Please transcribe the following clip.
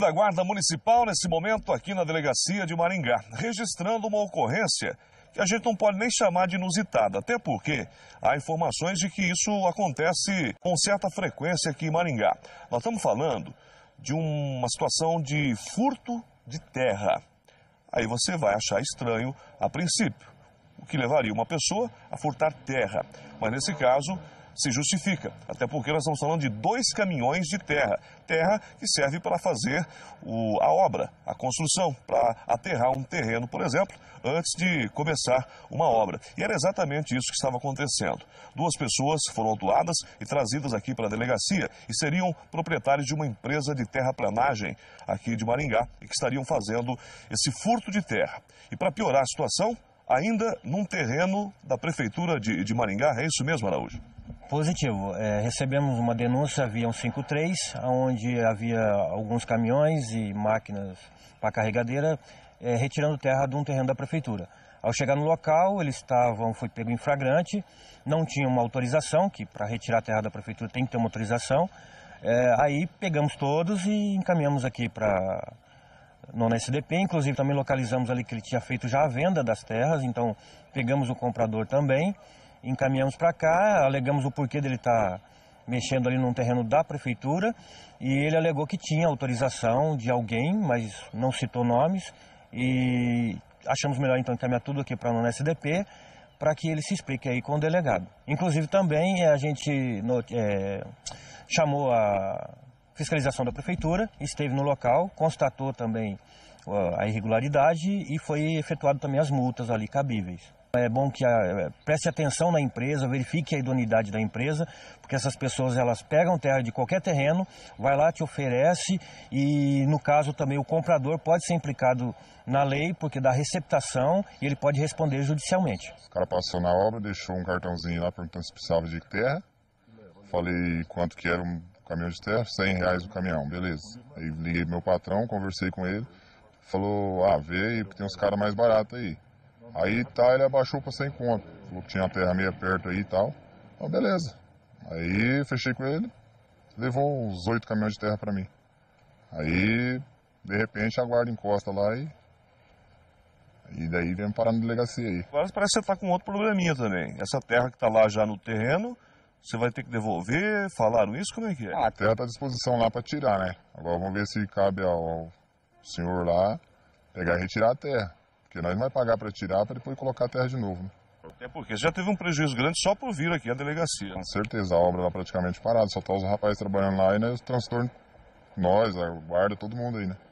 da Guarda Municipal nesse momento aqui na delegacia de Maringá, registrando uma ocorrência que a gente não pode nem chamar de inusitada, até porque há informações de que isso acontece com certa frequência aqui em Maringá. Nós estamos falando de uma situação de furto de terra. Aí você vai achar estranho a princípio, o que levaria uma pessoa a furtar terra. Mas nesse caso, se justifica, até porque nós estamos falando de dois caminhões de terra. Terra que serve para fazer o, a obra, a construção, para aterrar um terreno, por exemplo, antes de começar uma obra. E era exatamente isso que estava acontecendo. Duas pessoas foram autuadas e trazidas aqui para a delegacia e seriam proprietários de uma empresa de terraplanagem aqui de Maringá e que estariam fazendo esse furto de terra. E para piorar a situação, ainda num terreno da prefeitura de, de Maringá, é isso mesmo, Araújo? Positivo. É, recebemos uma denúncia via 153, onde havia alguns caminhões e máquinas para carregadeira é, retirando terra de um terreno da prefeitura. Ao chegar no local, eles estavam, foi pego em flagrante, não tinha uma autorização, que para retirar a terra da prefeitura tem que ter uma autorização. É, aí pegamos todos e encaminhamos aqui para no SDP, inclusive também localizamos ali que ele tinha feito já a venda das terras, então pegamos o comprador também encaminhamos para cá, alegamos o porquê dele estar tá mexendo ali num terreno da prefeitura e ele alegou que tinha autorização de alguém, mas não citou nomes e achamos melhor então encaminhar tudo aqui para a SDP para que ele se explique aí com o delegado. Inclusive também eh, a gente é, chamou a fiscalização da prefeitura, esteve no local, constatou também a irregularidade e foi efetuado também as multas ali cabíveis. É bom que a, é, preste atenção na empresa, verifique a idoneidade da empresa, porque essas pessoas elas pegam terra de qualquer terreno, vai lá, te oferece e, no caso, também o comprador pode ser implicado na lei, porque dá receptação e ele pode responder judicialmente. O cara passou na obra, deixou um cartãozinho lá perguntando se precisava de terra. Falei quanto que era um caminhão de terra, 100 reais o caminhão, beleza. Aí liguei meu patrão, conversei com ele, falou, ah, vê aí, porque tem uns caras mais baratos aí. Aí tá, ele abaixou pra sem conta. Falou que tinha a terra meio perto aí e tal. Então, beleza. Aí fechei com ele, levou uns oito caminhões de terra para mim. Aí, de repente, a guarda encosta lá e. E daí vem parar na delegacia aí. Agora parece que você tá com outro probleminha também. Essa terra que tá lá já no terreno, você vai ter que devolver? Falaram isso? Como é que é? Ah, a terra tá à disposição lá para tirar, né? Agora vamos ver se cabe ao senhor lá pegar e retirar a terra. Porque nós não vai pagar para tirar para depois colocar a terra de novo. Né? Até porque já teve um prejuízo grande só por vir aqui à delegacia. Com certeza, a obra está praticamente parada, só está os rapazes trabalhando lá e né, os transtornos, nós, a guarda, todo mundo aí, né?